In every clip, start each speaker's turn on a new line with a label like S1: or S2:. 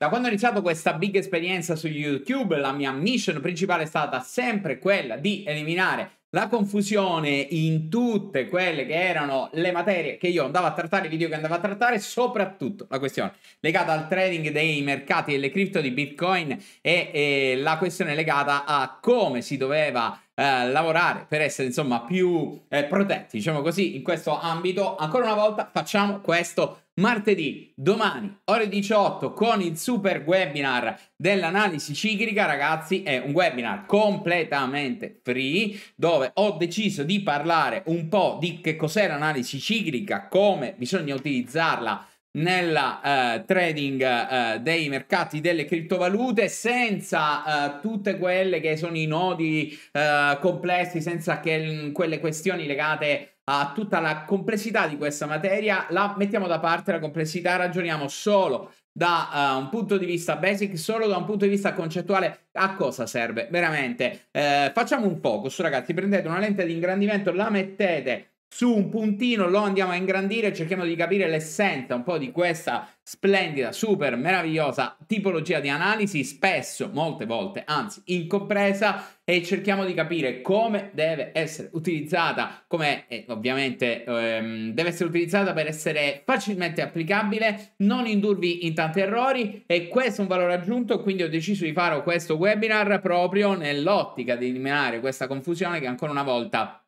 S1: Da quando ho iniziato questa big esperienza su YouTube, la mia mission principale è stata sempre quella di eliminare la confusione in tutte quelle che erano le materie che io andavo a trattare, i video che andavo a trattare, soprattutto la questione legata al trading dei mercati delle cripto di Bitcoin e, e eh, la questione legata a come si doveva eh, lavorare per essere insomma più eh, protetti, diciamo così, in questo ambito. Ancora una volta facciamo questo martedì, domani, ore 18, con il super webinar dell'analisi ciclica, ragazzi, è un webinar completamente free, dove ho deciso di parlare un po' di che cos'è l'analisi ciclica, come bisogna utilizzarla nella uh, trading uh, dei mercati delle criptovalute senza uh, tutte quelle che sono i nodi complessi, senza che, mm, quelle questioni legate a tutta la complessità di questa materia, la mettiamo da parte la complessità, ragioniamo solo da un punto di vista basic, solo da un punto di vista concettuale, a cosa serve veramente? facciamo un focus, ragazzi, prendete una lente di ingrandimento, la mettete su un puntino lo andiamo a ingrandire, cerchiamo di capire l'essenza un po' di questa splendida, super meravigliosa tipologia di analisi, spesso, molte volte, anzi incompresa, e cerchiamo di capire come deve essere utilizzata, come eh, ovviamente ehm, deve essere utilizzata per essere facilmente applicabile, non indurvi in tanti errori e questo è un valore aggiunto, quindi ho deciso di fare questo webinar proprio nell'ottica di eliminare questa confusione che ancora una volta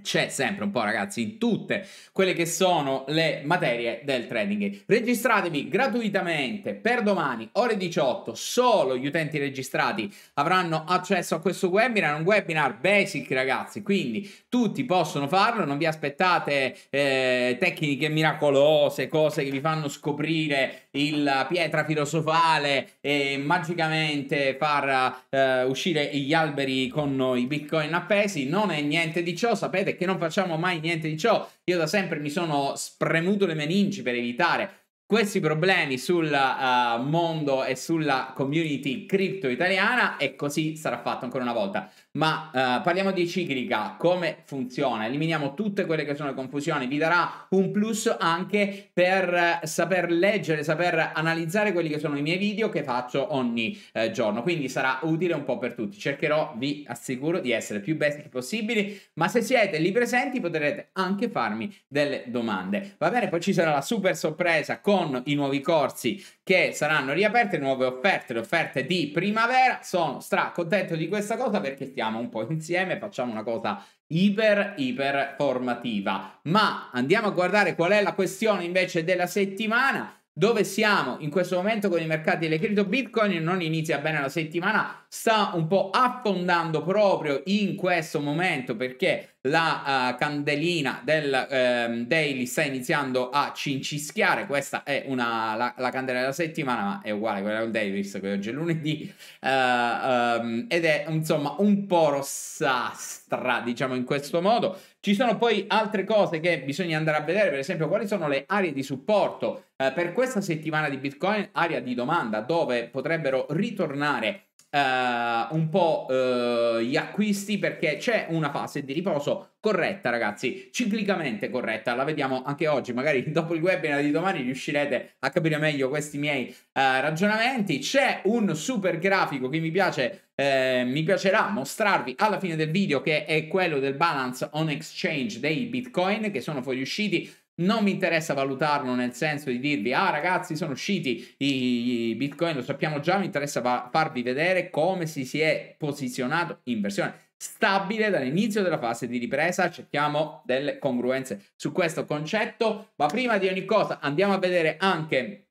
S1: c'è sempre un po', ragazzi, in tutte quelle che sono le materie del trading. Registratevi gratuitamente per domani, ore 18. Solo gli utenti registrati avranno accesso a questo webinar. Un webinar basic, ragazzi. Quindi tutti possono farlo. Non vi aspettate eh, tecniche miracolose, cose che vi fanno scoprire il pietra filosofale e magicamente far eh, uscire gli alberi con i bitcoin appesi. Non è niente di ciò, sapete che non facciamo mai niente di ciò. Io da sempre mi sono spremuto le meningi per evitare questi problemi sul uh, mondo e sulla community cripto italiana e così sarà fatto ancora una volta. Ma uh, parliamo di ciclica, come funziona? Eliminiamo tutte quelle che sono le confusioni, vi darà un plus anche per uh, saper leggere, saper analizzare quelli che sono i miei video che faccio ogni uh, giorno, quindi sarà utile un po' per tutti. Cercherò, vi assicuro, di essere più basic possibili, ma se siete lì presenti potrete anche farmi delle domande. Va bene, poi ci sarà la super sorpresa con i nuovi corsi che saranno riaperti, le nuove offerte, le offerte di primavera. Sono stra contento di questa cosa perché stiamo mettiamo un po' insieme, facciamo una cosa iper iper formativa. Ma andiamo a guardare qual è la questione invece della settimana. Dove siamo in questo momento con i mercati delle cripto Bitcoin? Non inizia bene la settimana, sta un po' affondando proprio in questo momento perché la uh, candelina del um, daily sta iniziando a cincischiare. Questa è una, la, la candela della settimana, ma è uguale a quella del daily, visto che oggi è lunedì. Uh, um, ed è insomma un po' rossastra, diciamo in questo modo. Ci sono poi altre cose che bisogna andare a vedere, per esempio quali sono le aree di supporto eh, per questa settimana di Bitcoin, area di domanda dove potrebbero ritornare uh, un po' uh, gli acquisti perché c'è una fase di riposo corretta, ragazzi, ciclicamente corretta. La vediamo anche oggi, magari dopo il webinar di domani riuscirete a capire meglio questi miei uh, ragionamenti. C'è un super grafico che mi piace eh, mi piacerà mostrarvi alla fine del video che è quello del balance on exchange dei bitcoin che sono fuoriusciti non mi interessa valutarlo nel senso di dirvi, ah ragazzi sono usciti i bitcoin, lo sappiamo già, mi interessa farvi vedere come si, si è posizionato in versione stabile dall'inizio della fase di ripresa. Cerchiamo delle congruenze su questo concetto, ma prima di ogni cosa andiamo a vedere anche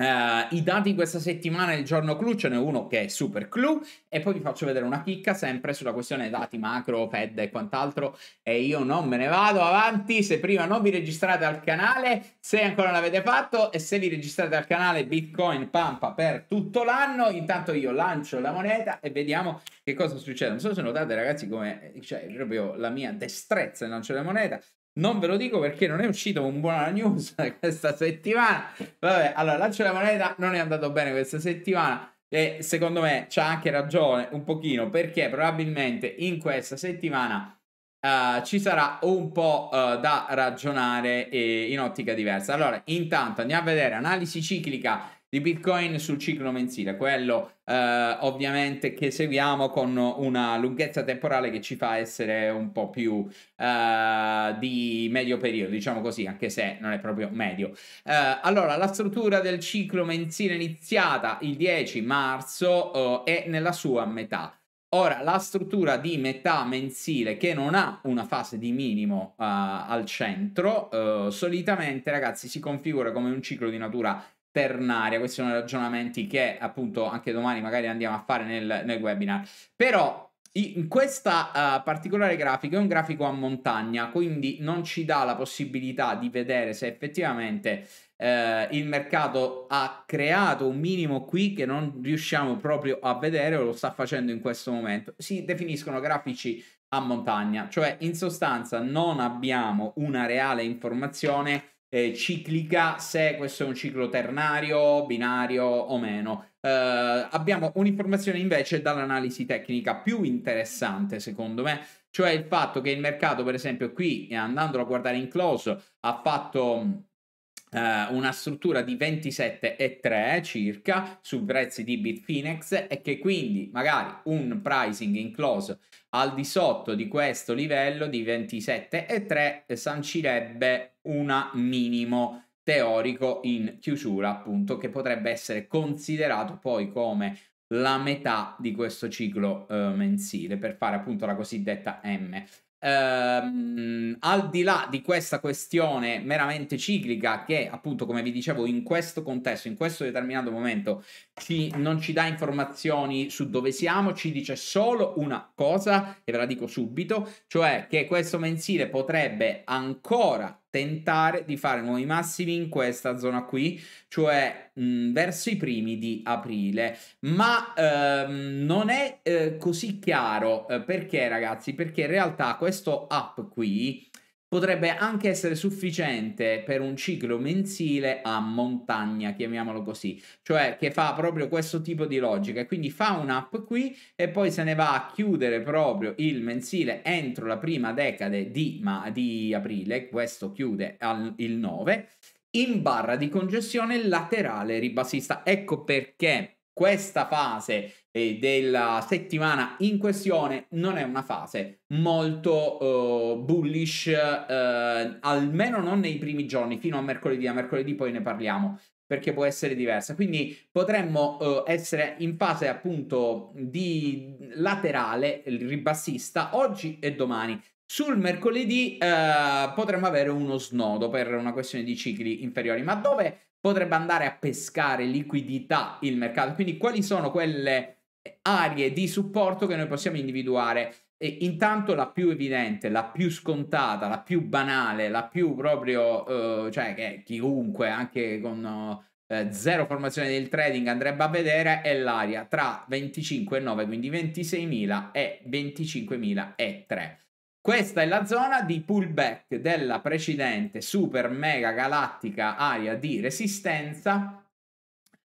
S1: Uh, I dati questa settimana, il giorno clou, ce n'è uno che è super clou e poi vi faccio vedere una chicca sempre sulla questione dati macro, Fed e quant'altro e io non me ne vado avanti, se prima non vi registrate al canale, se ancora non l'avete fatto e se vi registrate al canale Bitcoin pampa per tutto l'anno, intanto io lancio la moneta e vediamo che cosa succede. Non so se notate ragazzi come, cioè proprio la mia destrezza nel lancio della moneta, non ve lo dico perché non è uscito un buona news questa settimana. Vabbè, allora, lancio la moneta non è andato bene questa settimana e secondo me c'ha anche ragione un pochino perché probabilmente in questa settimana uh, ci sarà un po' uh, da ragionare eh, in ottica diversa. Allora, intanto andiamo a vedere analisi ciclica di Bitcoin sul ciclo mensile, quello eh, ovviamente che seguiamo con una lunghezza temporale che ci fa essere un po' più eh, di medio periodo, diciamo così, anche se non è proprio medio. Eh, allora, la struttura del ciclo mensile iniziata il 10 marzo eh, è nella sua metà. Ora, la struttura di metà mensile che non ha una fase di minimo uh, al centro, uh, solitamente ragazzi si configura come un ciclo di natura ternaria. Questi sono i ragionamenti che appunto anche domani magari andiamo a fare nel, nel webinar. Però in questa uh, particolare grafica è un grafico a montagna, quindi non ci dà la possibilità di vedere se effettivamente eh, il mercato ha creato un minimo qui che non riusciamo proprio a vedere o lo sta facendo in questo momento. Si definiscono grafici a montagna, cioè in sostanza non abbiamo una reale informazione eh, ciclica, se questo è un ciclo ternario, binario o meno. Uh, abbiamo un'informazione invece dall'analisi tecnica più interessante, secondo me, cioè il fatto che il mercato, per esempio, qui eh, andandolo a guardare in close, ha fatto eh, una struttura di 27,3 circa su prezzi di Bitfinex e che quindi magari un pricing in close al di sotto di questo livello di 27,3 sancirebbe un minimo teorico in chiusura appunto che potrebbe essere considerato poi come la metà di questo ciclo eh, mensile per fare appunto la cosiddetta M. Ehm, al di là di questa questione meramente ciclica che appunto come vi dicevo in questo contesto in questo determinato momento ci, non ci dà informazioni su dove siamo ci dice solo una cosa e ve la dico subito cioè che questo mensile potrebbe ancora tentare di fare nuovi massimi in questa zona qui, cioè mh, verso i primi di aprile, ma ehm, non è eh, così chiaro eh, perché ragazzi, perché in realtà questo up qui potrebbe anche essere sufficiente per un ciclo mensile a montagna, chiamiamolo così, cioè che fa proprio questo tipo di logica, quindi fa un'app qui e poi se ne va a chiudere proprio il mensile entro la prima decade di, ma, di aprile, questo chiude al, il 9, in barra di congestione laterale ribassista, ecco perché questa fase eh, della settimana in questione non è una fase molto eh, bullish, eh, almeno non nei primi giorni, fino a mercoledì, a mercoledì poi ne parliamo perché può essere diversa. Quindi potremmo eh, essere in fase appunto di laterale, ribassista, oggi e domani. Sul mercoledì eh, potremmo avere uno snodo per una questione di cicli inferiori, ma dove potrebbe andare a pescare liquidità il mercato. Quindi quali sono quelle eh, aree di supporto che noi possiamo individuare? E intanto la più evidente, la più scontata, la più banale, la più proprio, eh, cioè che chiunque, anche con eh, zero formazione del trading, andrebbe a vedere è l'area tra 25,9, quindi 26.000 e 25.003. Questa è la zona di pullback della precedente super mega galattica area di resistenza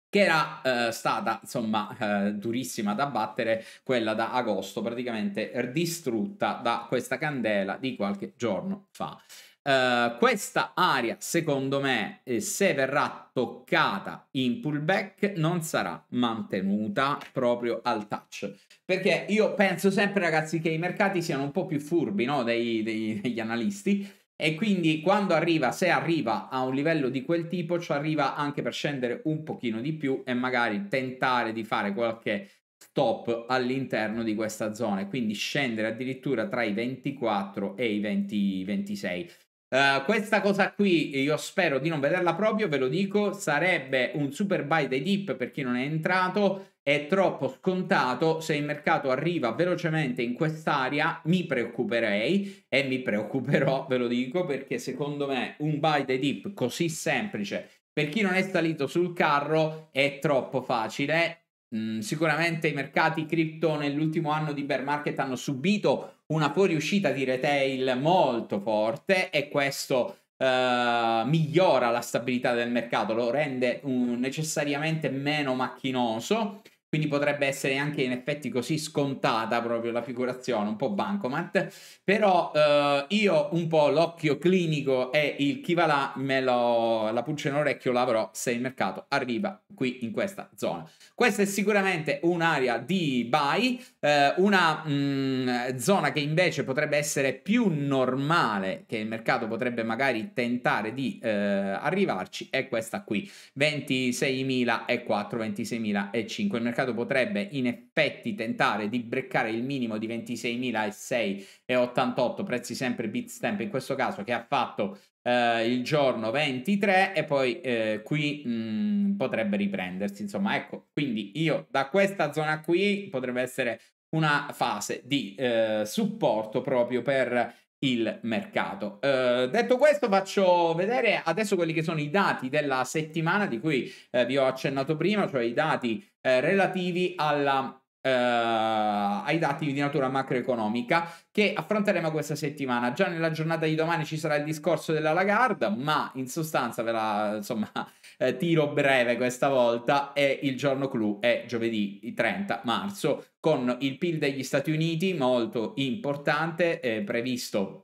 S1: che era eh, stata insomma eh, durissima da battere, quella da agosto praticamente distrutta da questa candela di qualche giorno fa. Eh, questa area, secondo me, eh, se verrà toccata in pullback, non sarà mantenuta proprio al touch. Perché io penso sempre, ragazzi, che i mercati siano un po' più furbi no? dei, dei, degli analisti. E quindi quando arriva, se arriva a un livello di quel tipo, ci arriva anche per scendere un pochino di più e magari tentare di fare qualche stop all'interno di questa zona. Quindi scendere addirittura tra i 24 e i 20, 26. Eh, questa cosa qui io spero di non vederla proprio, ve lo dico, sarebbe un super buy dei dip per chi non è entrato, è troppo scontato, se il mercato arriva velocemente in quest'area mi preoccuperei e mi preoccuperò, ve lo dico, perché secondo me un buy dei dip così semplice per chi non è salito sul carro è troppo facile Mhmm, sicuramente i mercati cripto nell'ultimo anno di bear market hanno subito una fuoriuscita di retail molto forte e questo Uh, migliora la stabilità del mercato, lo rende uh, necessariamente meno macchinoso quindi potrebbe essere anche in effetti così scontata proprio la figurazione, un po' bancomat, però eh, io un po' l'occhio clinico e il chi va là me lo, la pulce in orecchio l'avrò se il mercato arriva qui in questa zona. Questa è sicuramente un'area di buy, eh, una mh, mm, zona che invece potrebbe essere più normale, che il mercato potrebbe magari tentare di eh, arrivarci, è questa qui, 26.004, 26.005, il mercato mercato potrebbe in effetti tentare di breccare il minimo di 26.006,88 prezzi sempre Bitstamp in questo caso che ha fatto eh, il giorno 23 e poi eh, qui mh, mm, potrebbe riprendersi insomma ecco quindi io da questa zona qui potrebbe essere una fase di eh, supporto proprio per il mercato. Eh, detto questo, faccio vedere adesso quelli che sono i dati della settimana di cui eh, vi ho accennato prima, cioè i dati eh, relativi alla eh, ai dati di natura macroeconomica che affronteremo questa settimana. Già nella giornata di domani ci sarà il discorso della Lagarde, ma in sostanza ve la insomma eh, tiro breve questa volta e il giorno clou è giovedì 30 marzo con il PIL degli Stati Uniti molto importante eh, previsto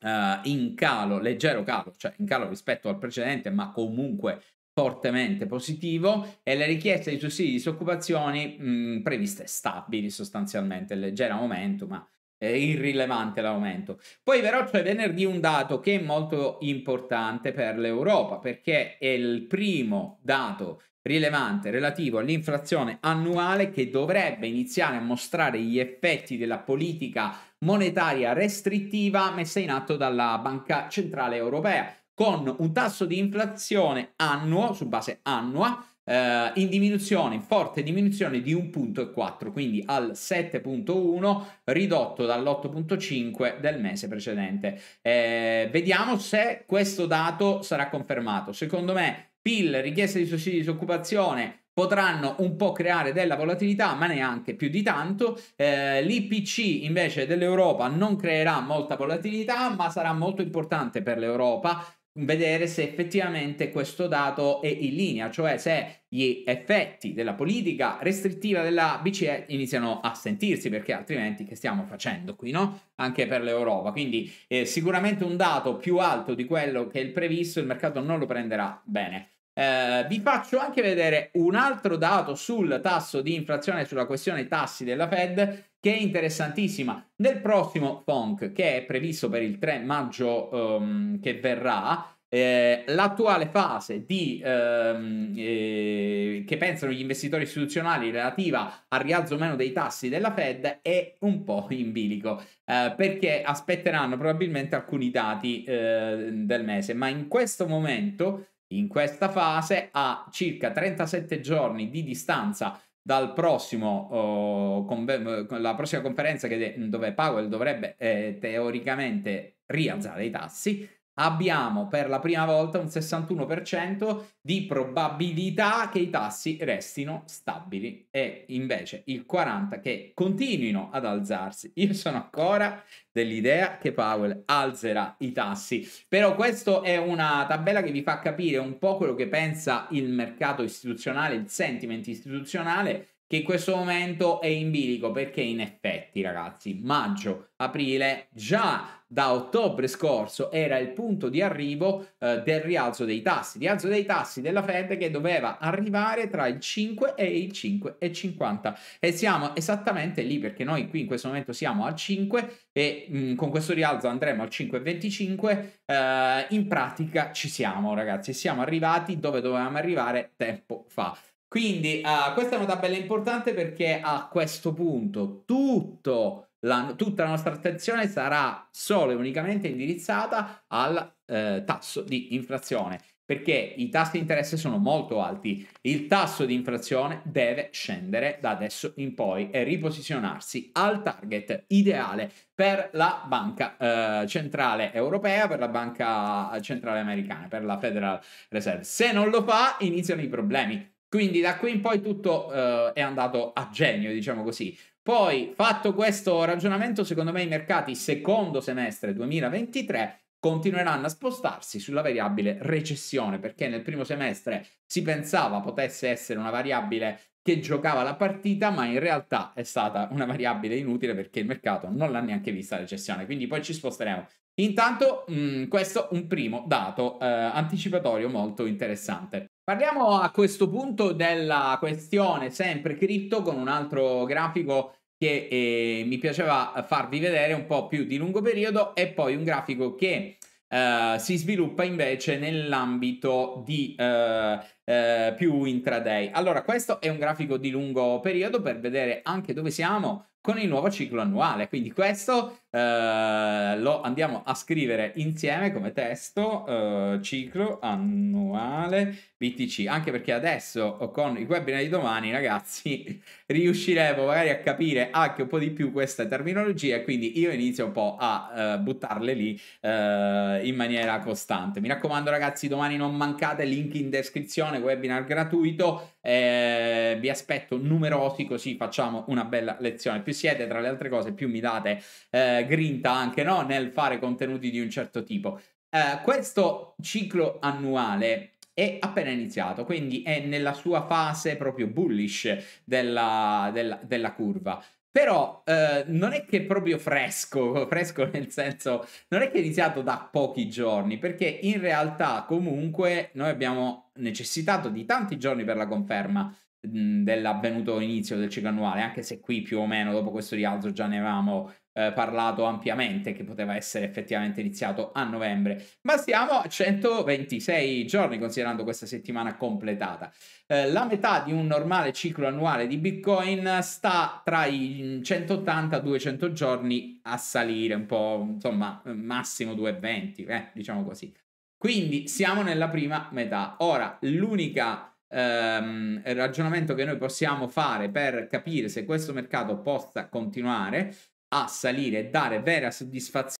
S1: Uh, in calo, leggero calo, cioè in calo rispetto al precedente, ma comunque fortemente positivo e le richieste di sussidi di disoccupazione mh, mm, previste stabili sostanzialmente, leggero aumento ma è irrilevante l'aumento. Poi però c'è venerdì un dato che è molto importante per l'Europa perché è il primo dato rilevante relativo all'inflazione annuale che dovrebbe iniziare a mostrare gli effetti della politica monetaria restrittiva messa in atto dalla Banca Centrale Europea con un tasso di inflazione annuo, su base annua, eh, in diminuzione, in forte diminuzione di 1.4, quindi al 7.1 ridotto dall'8.5 del mese precedente. Eh, vediamo se questo dato sarà confermato. Secondo me PIL, richieste di sussidi di disoccupazione, potranno un po' creare della volatilità, ma neanche più di tanto. Eh, L'IPC invece dell'Europa non creerà molta volatilità, ma sarà molto importante per l'Europa vedere se effettivamente questo dato è in linea, cioè se gli effetti della politica restrittiva della BCE iniziano a sentirsi, perché altrimenti che stiamo facendo qui, no? Anche per l'Europa. Quindi eh, sicuramente un dato più alto di quello che è il previsto, il mercato non lo prenderà bene. Eh, vi faccio anche vedere un altro dato sul tasso di inflazione, sulla questione tassi della Fed, che è interessantissima. Nel prossimo FONC, che è previsto per il 3 maggio um, che verrà, eh, l'attuale fase di, ehm, eh, che pensano gli investitori istituzionali relativa al rialzo o meno dei tassi della Fed è un po' in bilico eh, perché aspetteranno probabilmente alcuni dati eh, del mese ma in questo momento in questa fase a circa 37 giorni di distanza dal prossimo, uh, oh, con eh, la prossima conferenza dove Powell dovrebbe eh, teoricamente rialzare i tassi abbiamo per la prima volta un 61% di probabilità che i tassi restino stabili e invece il 40% che continuino ad alzarsi. Io sono ancora dell'idea che Powell alzerà i tassi, però questa è una tabella che vi fa capire un po' quello che pensa il mercato istituzionale, il sentiment istituzionale che in questo momento è in bilico perché in effetti ragazzi maggio aprile già da ottobre scorso era il punto di arrivo eh, del rialzo dei tassi, rialzo dei tassi della Fed che doveva arrivare tra il 5 e il 5,50 e siamo esattamente lì perché noi qui in questo momento siamo al 5 e mh, mm, con questo rialzo andremo al 5,25 eh, in pratica ci siamo ragazzi, siamo arrivati dove dovevamo arrivare tempo fa. Quindi uh, questa è una tabella importante perché a questo punto tutto la, tutta la nostra attenzione sarà solo e unicamente indirizzata al eh, tasso di inflazione perché i tassi di interesse sono molto alti. Il tasso di inflazione deve scendere da adesso in poi e riposizionarsi al target ideale per la banca eh, centrale europea, per la banca centrale americana, per la Federal Reserve. Se non lo fa, iniziano i problemi. Quindi da qui in poi tutto eh, è andato a genio, diciamo così. Poi, fatto questo ragionamento, secondo me i mercati secondo semestre 2023 continueranno a spostarsi sulla variabile recessione, perché nel primo semestre si pensava potesse essere una variabile che giocava la partita, ma in realtà è stata una variabile inutile perché il mercato non l'ha neanche vista la recessione, quindi poi ci sposteremo. Intanto, mh, mm, questo è un primo dato eh, anticipatorio molto interessante. Parliamo a questo punto della questione sempre cripto con un altro grafico che eh, mi piaceva farvi vedere un po' più di lungo periodo e poi un grafico che Uh, si sviluppa invece nell'ambito di uh, uh, più intraday. Allora, questo è un grafico di lungo periodo per vedere anche dove siamo con il nuovo ciclo annuale. Quindi questo eh, lo andiamo a scrivere insieme come testo eh, ciclo annuale BTC, anche perché adesso con il webinar di domani, ragazzi, riusciremo magari a capire anche un po' di più queste terminologie, quindi io inizio un po' a eh, buttarle lì eh, in maniera costante. Mi raccomando ragazzi, domani non mancate, link in descrizione, webinar gratuito eh, vi aspetto numerosi così facciamo una bella lezione. Più siete, tra le altre cose, più mi date eh, grinta anche no? nel fare contenuti di un certo tipo. Eh, questo ciclo annuale è appena iniziato, quindi è nella sua fase proprio bullish della, della, della curva. Però eh, non è che proprio fresco, fresco nel senso, non è che è iniziato da pochi giorni, perché in realtà comunque noi abbiamo necessitato di tanti giorni per la conferma mm, dell'avvenuto inizio del ciclo annuale, anche se qui più o meno dopo questo rialzo già ne avevamo eh, parlato ampiamente che poteva essere effettivamente iniziato a novembre, ma siamo a 126 giorni considerando questa settimana completata. Eh, la metà di un normale ciclo annuale di Bitcoin sta tra i 180 200 giorni a salire, un po' insomma massimo 220, eh, diciamo così. Quindi siamo nella prima metà. Ora, l'unica ehm, ragionamento che noi possiamo fare per capire se questo mercato possa continuare a salire e dare vera soddisfazione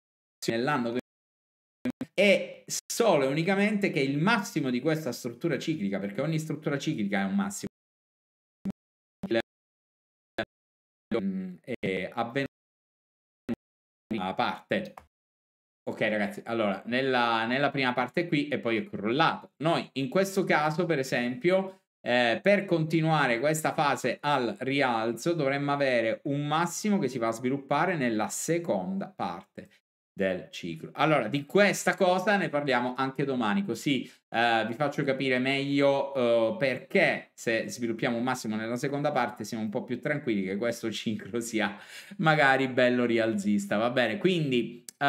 S1: nell'anno che è solo e unicamente che il massimo di questa struttura ciclica, perché ogni struttura ciclica è un massimo, è avvenuto a parte. Ok ragazzi, allora nella, nella prima parte qui e poi è crollato. Noi in questo caso per esempio eh, per continuare questa fase al rialzo dovremmo avere un massimo che si va a sviluppare nella seconda parte del ciclo. Allora, di questa cosa ne parliamo anche domani, così eh, vi faccio capire meglio eh, perché se sviluppiamo un massimo nella seconda parte siamo un po' più tranquilli che questo ciclo sia magari bello rialzista, va bene? Quindi eh,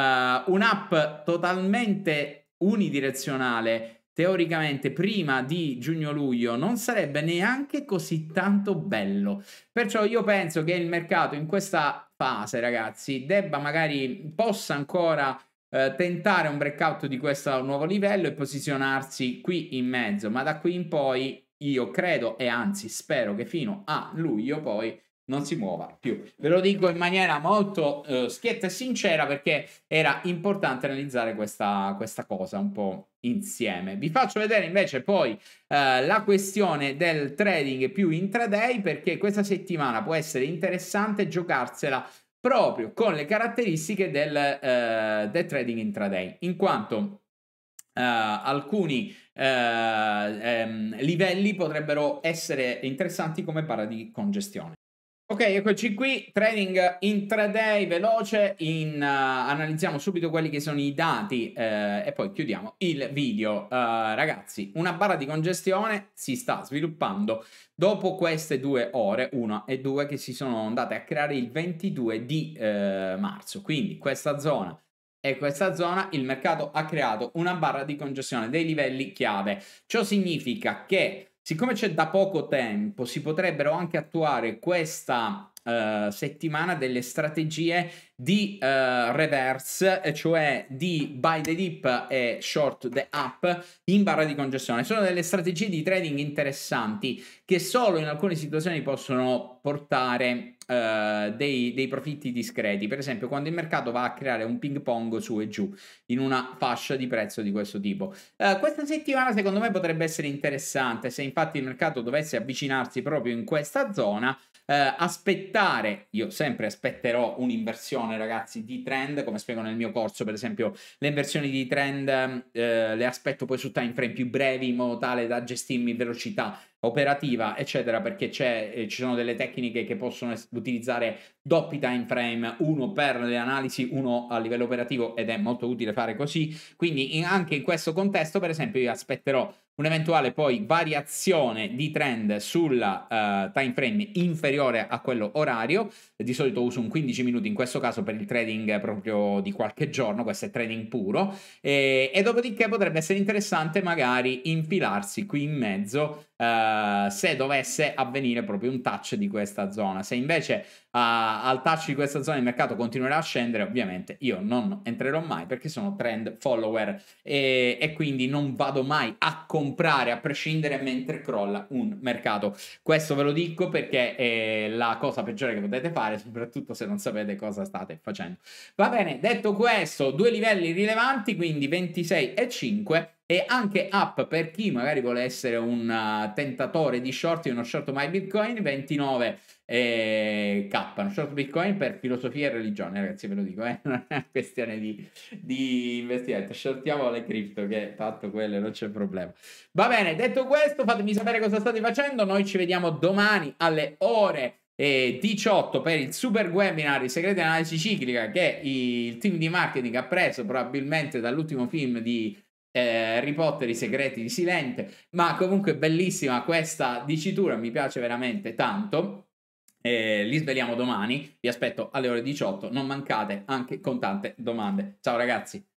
S1: un'app totalmente unidirezionale teoricamente prima di giugno-luglio non sarebbe neanche così tanto bello. Perciò io penso che il mercato in questa fase, ragazzi, debba magari possa ancora eh, tentare un breakout di questo nuovo livello e posizionarsi qui in mezzo, ma da qui in poi io credo e anzi spero che fino a luglio poi non si muova più. Ve lo dico in maniera molto eh, schietta e sincera perché era importante analizzare questa, questa, cosa un po' insieme. Vi faccio vedere invece poi eh, la questione del trading più intraday perché questa settimana può essere interessante giocarsela proprio con le caratteristiche del, eh, del trading intraday, in quanto eh, alcuni eh, ehm, livelli potrebbero essere interessanti come barra di congestione. Ok, eccoci qui, trading intraday veloce, in, uh, analizziamo subito quelli che sono i dati eh, e poi chiudiamo il video. Uh, ragazzi, una barra di congestione si sta sviluppando dopo queste due ore, una e due, che si sono andate a creare il 22 di eh, marzo. Quindi questa zona e questa zona il mercato ha creato una barra di congestione dei livelli chiave. Ciò significa che Siccome c'è da poco tempo, si potrebbero anche attuare questa uh, settimana delle strategie di uh, reverse, cioè di buy the dip e short the up in barra di congestione. Sono delle strategie di trading interessanti che solo in alcune situazioni possono portare uh, dei, dei, profitti discreti. Per esempio, quando il mercato va a creare un ping pong su e giù in una fascia di prezzo di questo tipo. Uh, questa settimana, secondo me, potrebbe essere interessante se infatti il mercato dovesse avvicinarsi proprio in questa zona. aspettare, io sempre aspetterò un'inversione zone, ragazzi, di trend, come spiego nel mio corso, per esempio, le inversioni di trend eh, le aspetto poi su time frame più brevi in modo tale da gestirmi velocità operativa, eccetera, perché eh, ci sono delle tecniche che possono utilizzare doppi time frame, uno per le analisi, uno a livello operativo ed è molto utile fare così. Quindi in, anche in questo contesto, per esempio, io aspetterò Un'eventuale poi variazione di trend sulla uh, time frame inferiore a quello orario, di solito uso un 15 minuti in questo caso per il trading proprio di qualche giorno, questo è trading puro, e, e dopodiché potrebbe essere interessante magari infilarsi qui in mezzo uh, se dovesse avvenire proprio un touch di questa zona. Se invece a, al touch di questa zona di mercato continuerà a scendere, ovviamente io non entrerò mai perché sono trend follower e, e quindi non vado mai a comprare a prescindere mentre crolla un mercato. Questo ve lo dico perché è la cosa peggiore che potete fare, soprattutto se non sapete cosa state facendo. Va bene, detto questo, due livelli rilevanti, quindi 26 e 5 e anche app per chi magari vuole essere un eh, tentatore di short, uno short my bitcoin 29k, un short bitcoin per filosofia e religione, ragazzi ve lo dico, eh? non è una questione di, di investimento, shortiamo le cripto che tanto quelle non c'è problema. Va bene, detto questo fatemi sapere cosa state facendo, noi ci vediamo domani alle ore 18 eh, per il super webinar I segreti analisi ciclica che il team di marketing ha preso probabilmente dall'ultimo film di eh, Harry Potter, i segreti di Silente, ma comunque bellissima questa dicitura, mi piace veramente tanto. Eh, li sveliamo domani, vi aspetto alle ore 18, non mancate anche con tante domande. Ciao ragazzi!